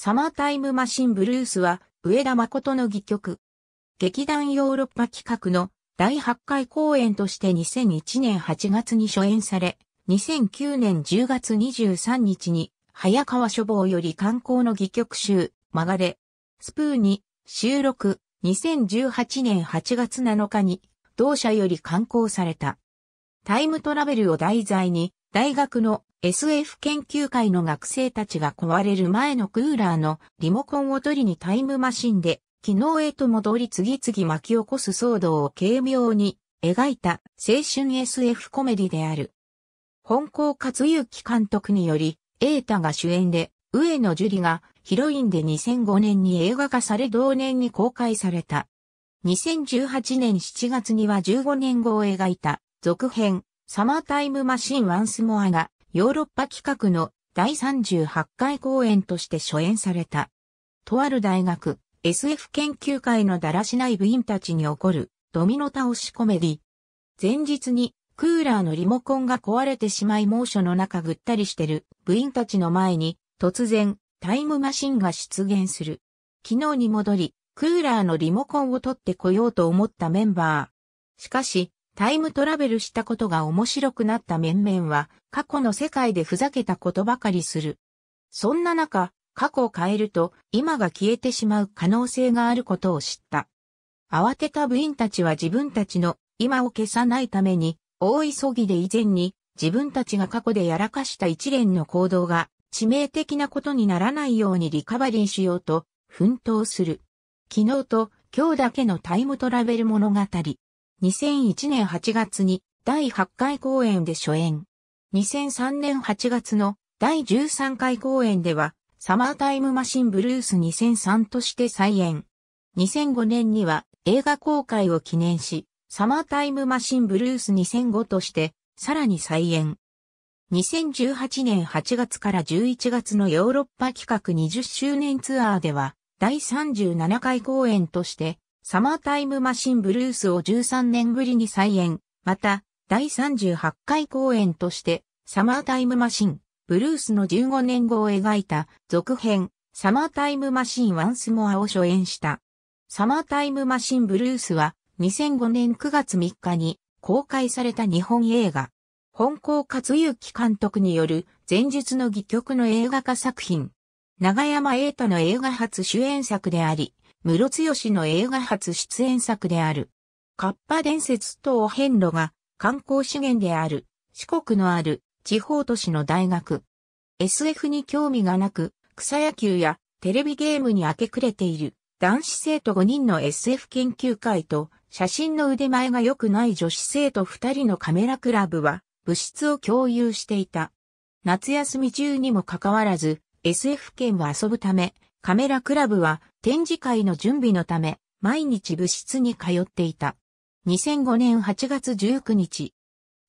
サマータイムマシンブルースは、上田誠の戯曲。劇団ヨーロッパ企画の第8回公演として2001年8月に初演され、2009年10月23日に、早川書房より観光の戯曲集、曲がれ、スプーに収録、2018年8月7日に、同社より刊行された。タイムトラベルを題材に、大学の SF 研究会の学生たちが壊れる前のクーラーのリモコンを取りにタイムマシンで昨日へと戻り次々巻き起こす騒動を軽妙に描いた青春 SF コメディである。本校勝幸監督により、瑛太が主演で、上野樹里がヒロインで2005年に映画化され同年に公開された。2018年7月には15年後を描いた続編サマータイムマシンワンスモアがヨーロッパ企画の第38回公演として初演された。とある大学、SF 研究会のだらしない部員たちに起こるドミノ倒しコメディ。前日にクーラーのリモコンが壊れてしまい猛暑の中ぐったりしてる部員たちの前に突然タイムマシンが出現する。昨日に戻りクーラーのリモコンを取ってこようと思ったメンバー。しかしタイムトラベルしたことが面白くなった面々は、過去の世界でふざけたことばかりする。そんな中、過去を変えると、今が消えてしまう可能性があることを知った。慌てた部員たちは自分たちの今を消さないために、大急ぎで以前に自分たちが過去でやらかした一連の行動が致命的なことにならないようにリカバリーしようと奮闘する。昨日と今日だけのタイムトラベル物語。2001年8月に第8回公演で初演。2003年8月の第13回公演では、サマータイムマシンブルース2003として再演。2005年には映画公開を記念し、サマータイムマシンブルース2005として、さらに再演。2018年8月から11月のヨーロッパ企画20周年ツアーでは、第37回公演として、サマータイムマシンブルースを13年ぶりに再演、また、第38回公演として、サマータイムマシン、ブルースの15年後を描いた続編、サマータイムマシンワンスモアを初演した。サマータイムマシンブルースは2005年9月3日に公開された日本映画。本校克之監督による前述の戯曲の映画化作品。長山栄太の映画初主演作であり、室津の映画初出演作である。カッパ伝説等遍路が観光資源である四国のある地方都市の大学。SF に興味がなく草野球やテレビゲームに明け暮れている男子生徒5人の SF 研究会と写真の腕前が良くない女子生徒2人のカメラクラブは物質を共有していた。夏休み中にもかかわらず SF 圏を遊ぶためカメラクラブは展示会の準備のため、毎日部室に通っていた。2005年8月19日、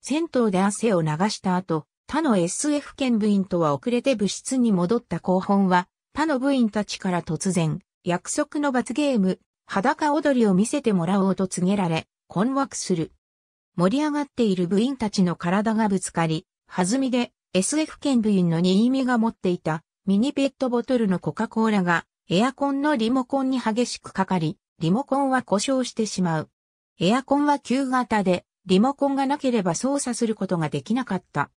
銭湯で汗を流した後、他の SF 県部員とは遅れて部室に戻った後本は、他の部員たちから突然、約束の罰ゲーム、裸踊りを見せてもらおうと告げられ、困惑する。盛り上がっている部員たちの体がぶつかり、弾みで SF 県部員の新見が持っていたミニペットボトルのコカ・コーラがエアコンのリモコンに激しくかかり、リモコンは故障してしまう。エアコンは旧型で、リモコンがなければ操作することができなかった。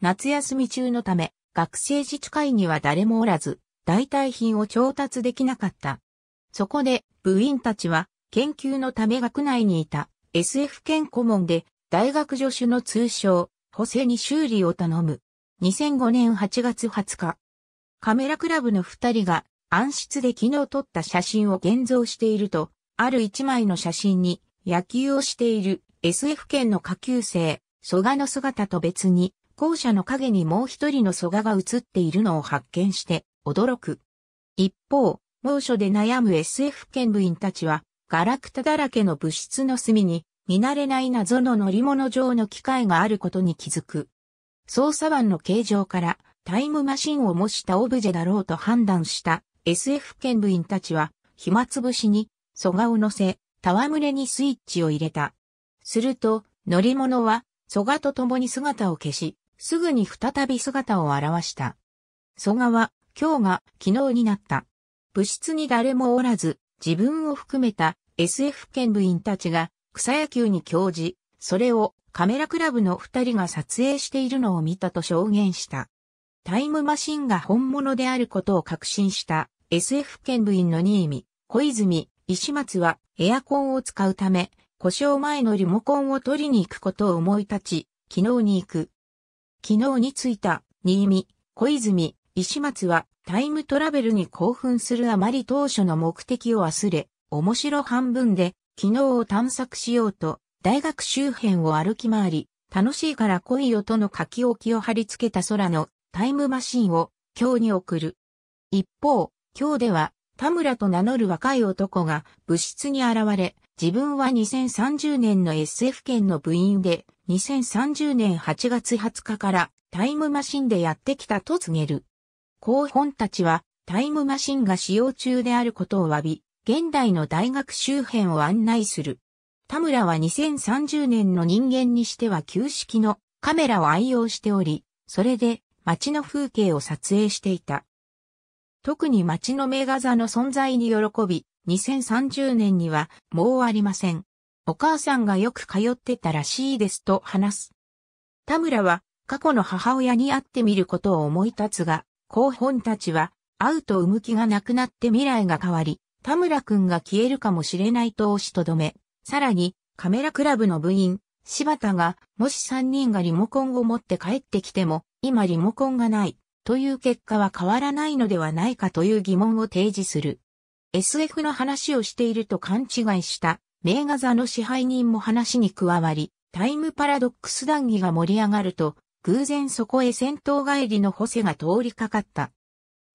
夏休み中のため、学生自治会には誰もおらず、代替品を調達できなかった。そこで、部員たちは、研究のため学内にいた SF 県顧問で、大学助手の通称、補正に修理を頼む。2005年8月20日、カメラクラブの二人が暗室で昨日撮った写真を現像していると、ある一枚の写真に野球をしている SF 県の下級生、蘇我の姿と別に、校舎の影にもう一人の蘇我が映っているのを発見して驚く。一方、猛暑で悩む SF 県部員たちは、ガラクタだらけの物質の隅に、見慣れない謎の乗り物上の機械があることに気づく。捜査班の形状から、タイムマシンを模したオブジェだろうと判断した SF 県部員たちは、暇つぶしに、蘇我を乗せ、戯れにスイッチを入れた。すると、乗り物は、蘇我と共に姿を消し、すぐに再び姿を現した。蘇我は、今日が昨日になった。部室に誰もおらず、自分を含めた SF 県部員たちが草野球に興じ、それをカメラクラブの二人が撮影しているのを見たと証言した。タイムマシンが本物であることを確信した SF 県部員の新見、小泉、石松はエアコンを使うため、故障前のリモコンを取りに行くことを思い立ち、昨日に行く。昨日に着いた、新見、小泉、石松はタイムトラベルに興奮するあまり当初の目的を忘れ、面白半分で昨日を探索しようと、大学周辺を歩き回り、楽しいから来いよとの書き置きを貼り付けた空のタイムマシンを京に送る。一方、京では田村と名乗る若い男が物質に現れ、自分は2030年の SF 圏の部員で、2030年8月20日からタイムマシンでやってきたと告げる。後本たちはタイムマシンが使用中であることを詫び、現代の大学周辺を案内する。田村は2030年の人間にしては旧式のカメラを愛用しており、それで街の風景を撮影していた。特に街の名画座の存在に喜び、2030年にはもうありません。お母さんがよく通ってたらしいですと話す。田村は過去の母親に会ってみることを思い立つが、後本たちは会うと産むがなくなって未来が変わり、田村くんが消えるかもしれないと押しとどめ、さらにカメラクラブの部員、柴田がもし3人がリモコンを持って帰ってきても今リモコンがない、という結果は変わらないのではないかという疑問を提示する。SF の話をしていると勘違いした、名画座の支配人も話に加わり、タイムパラドックス談義が盛り上がると、偶然そこへ戦闘帰りのホセが通りかかった。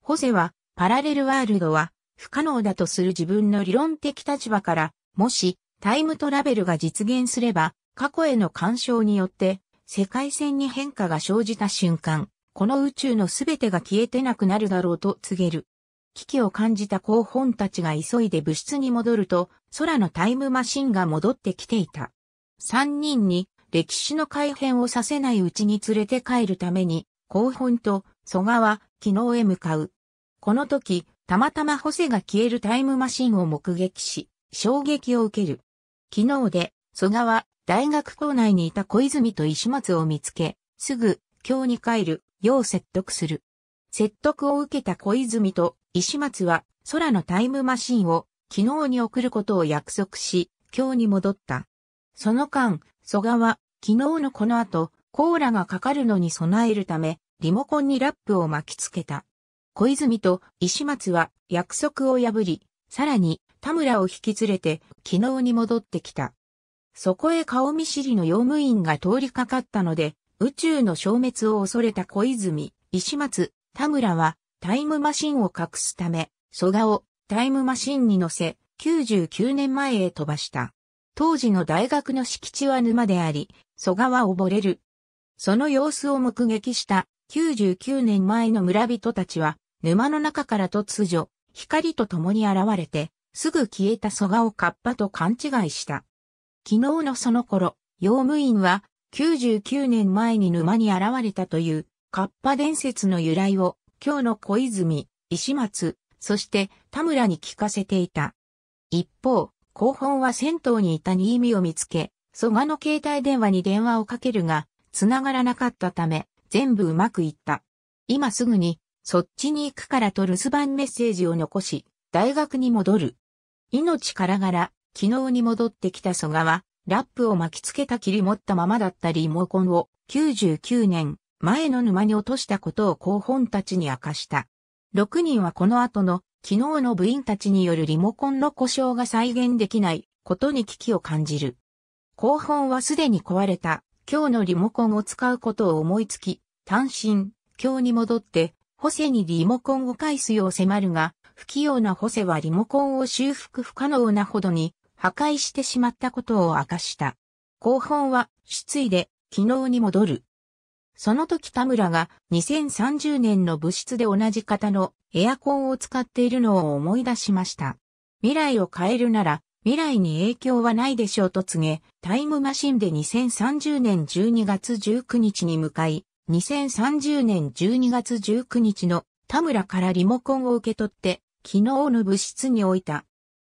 ホセは、パラレルワールドは不可能だとする自分の理論的立場から、もしタイムトラベルが実現すれば、過去への干渉によって世界線に変化が生じた瞬間、この宇宙のすべてが消えてなくなるだろうと告げる。危機を感じた後、本たちが急いで物質に戻ると、空のタイムマシンが戻ってきていた。三人に歴史の改変をさせないうちに連れて帰るために、後本と蘇我は昨日へ向かう。この時、たまたまホセが消えるタイムマシンを目撃し、衝撃を受ける。昨日で、蘇我は大学校内にいた小泉と石松を見つけ、すぐ、京に帰る、よう説得する。説得を受けた小泉と石松は、空のタイムマシンを、昨日に送ることを約束し、京に戻った。その間、蘇我は、昨日のこの後、コーラがかかるのに備えるため、リモコンにラップを巻きつけた。小泉と石松は約束を破り、さらに田村を引き連れて昨日に戻ってきた。そこへ顔見知りの用務員が通りかかったので、宇宙の消滅を恐れた小泉、石松、田村は、タイムマシンを隠すため、蘇我をタイムマシンに乗せ、99年前へ飛ばした。当時の大学の敷地は沼であり、蘇我は溺れる。その様子を目撃した99年前の村人たちは、沼の中から突如、光と共に現れて、すぐ消えた蘇我をカッパと勘違いした。昨日のその頃、用務員は99年前に沼に現れたという、カッパ伝説の由来を、今日の小泉、石松、そして田村に聞かせていた。一方、後方は銭湯にいた新見を見つけ、蘇我の携帯電話に電話をかけるが、繋がらなかったため、全部うまくいった。今すぐに、そっちに行くからと留守番メッセージを残し、大学に戻る。命からがら、昨日に戻ってきた蘇我ラップを巻きつけたきり持ったままだったリモコンを99年前の沼に落としたことを後本たちに明かした。6人はこの後の昨日の部員たちによるリモコンの故障が再現できないことに危機を感じる。後本はすでに壊れた今日のリモコンを使うことを思いつき、単身、今日に戻って、ホセにリモコンを返すよう迫るが、不器用なホセはリモコンを修復不可能なほどに破壊してしまったことを明かした。後方は、失意で、昨日に戻る。その時田村が2030年の物質で同じ型のエアコンを使っているのを思い出しました。未来を変えるなら未来に影響はないでしょうと告げ、タイムマシンで2030年12月19日に向かい、2030年12月19日の田村からリモコンを受け取って、昨日の物質に置いた。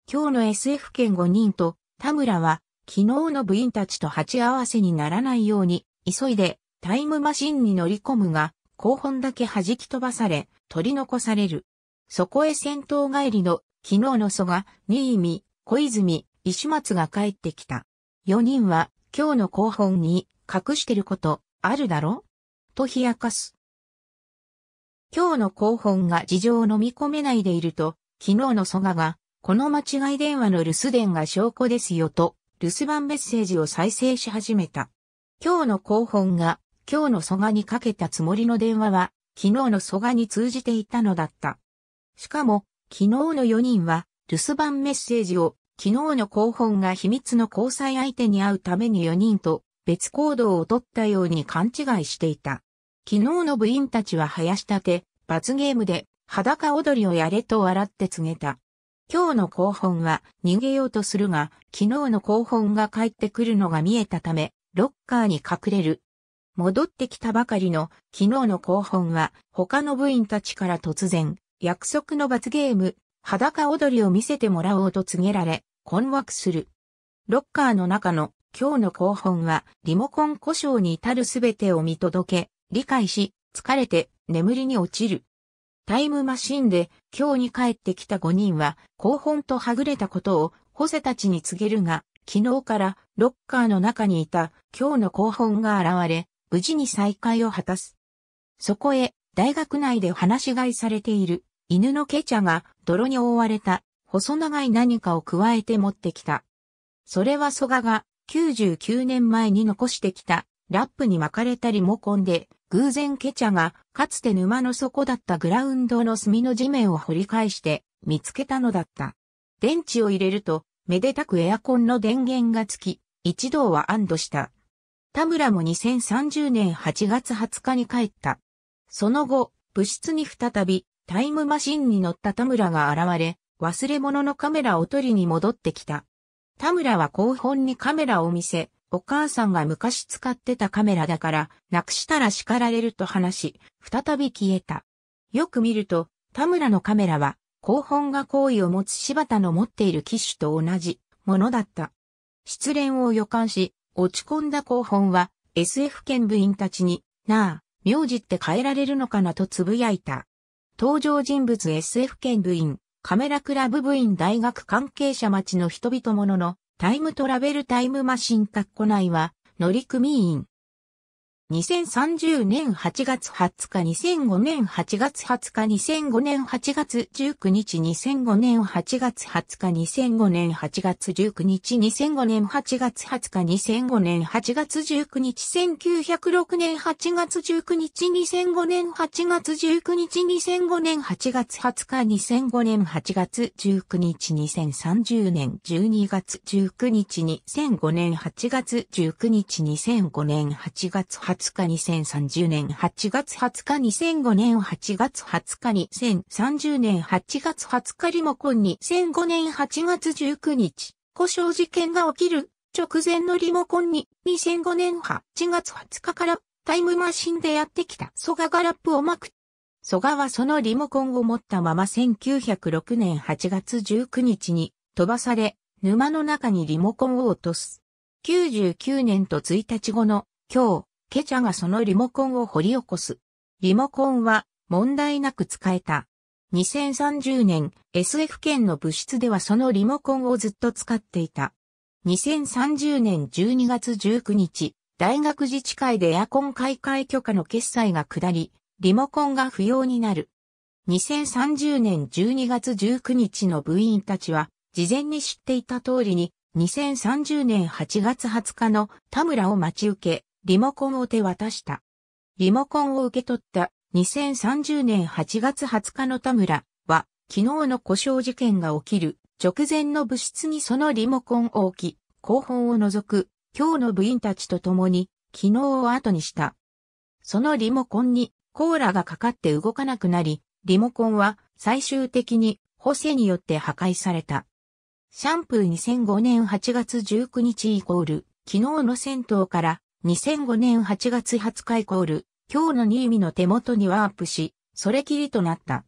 今日の SF 圏5人と、田村は、昨日の部員たちと鉢合わせにならないように、急いで、タイムマシンに乗り込むが、後本だけ弾き飛ばされ、取り残される。そこへ戦闘帰りの、昨日の蘇我、新見、小泉、石松が帰ってきた。4人は、今日の後本に、隠してること、あるだろと冷やかす。今日の後本が事情を飲み込めないでいると、昨日の蘇我が、この間違い電話の留守電が証拠ですよと、留守番メッセージを再生し始めた。今日の広報が、今日の蘇我にかけたつもりの電話は、昨日の蘇我に通じていたのだった。しかも、昨日の4人は、留守番メッセージを、昨日の広報が秘密の交際相手に会うために4人と、別行動を取ったように勘違いしていた。昨日の部員たちは林立て、罰ゲームで、裸踊りをやれと笑って告げた。今日の後本は逃げようとするが、昨日の後本が帰ってくるのが見えたため、ロッカーに隠れる。戻ってきたばかりの昨日の後本は他の部員たちから突然、約束の罰ゲーム、裸踊りを見せてもらおうと告げられ、困惑する。ロッカーの中の今日の後本はリモコン故障に至るすべてを見届け、理解し、疲れて眠りに落ちる。タイムマシンで今日に帰ってきた5人は、後本とはぐれたことを、ホセたちに告げるが、昨日からロッカーの中にいた今日の後本が現れ、無事に再会を果たす。そこへ、大学内で話し飼いされている犬のケチャが泥に覆われた細長い何かを加えて持ってきた。それは蘇我が99年前に残してきたラップに巻かれたリモコンで偶然ケチャが、かつて沼の底だったグラウンドの隅の地面を掘り返して、見つけたのだった。電池を入れると、めでたくエアコンの電源がつき、一同は安堵した。田村も2030年8月20日に帰った。その後、部室に再び、タイムマシンに乗った田村が現れ、忘れ物のカメラを取りに戻ってきた。田村は後方にカメラを見せ、お母さんが昔使ってたカメラだから、なくしたら叱られると話し、再び消えた。よく見ると、田村のカメラは、後本が好意を持つ柴田の持っている機種と同じものだった。失恋を予感し、落ち込んだ後本は、SF 県部員たちに、なあ、名字って変えられるのかなと呟いた。登場人物 SF 県部員、カメラクラブ部員大学関係者町の人々ものの、タイムトラベルタイムマシン括弧内は乗組員、2030年8月20日、2005年8月20日、2005年8月19日、2005年8月20日、2005年8月19日、2005年8月20日、2005年8月19日、1906年8月19日、2005年8月19日、2005年8月20日、2005年8月19日、2030年12月19日、2005年8月19日、2005年8月20日、20日2030年8月20日2005年8月20日2030年8月20日リモコン2005年8月19日、故障事件が起きる直前のリモコンに2005年8月20日からタイムマシンでやってきたソガがラップを巻く。ソガはそのリモコンを持ったまま1906年8月19日に飛ばされ、沼の中にリモコンを落とす。99年と1日後の今日、ケチャがそのリモコンを掘り起こす。リモコンは問題なく使えた。2030年 SF 圏の物質ではそのリモコンをずっと使っていた。2030年12月19日、大学自治会でエアコン買い替え許可の決済が下り、リモコンが不要になる。2030年12月19日の部員たちは、事前に知っていた通りに、2030年8月20日の田村を待ち受け、リモコンを手渡した。リモコンを受け取った2030年8月20日の田村は、昨日の故障事件が起きる直前の部室にそのリモコンを置き、後方を除く今日の部員たちと共に昨日を後にした。そのリモコンにコーラがかかって動かなくなり、リモコンは最終的にホセによって破壊された。シャンプー2005年8月19日イコール、昨日の銭湯から2005年8月20日イコール、今日の新見の手元にワープし、それきりとなった。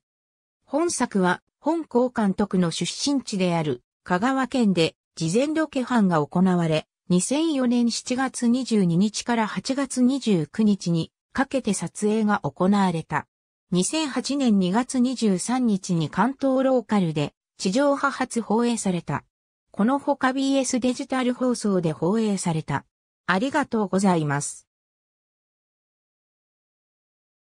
本作は、本校監督の出身地である、香川県で、事前ロケ班が行われ、2004年7月22日から8月29日にかけて撮影が行われた。2008年2月23日に関東ローカルで地上波発放映された。このほか BS デジタル放送で放映された。ありがとうございます。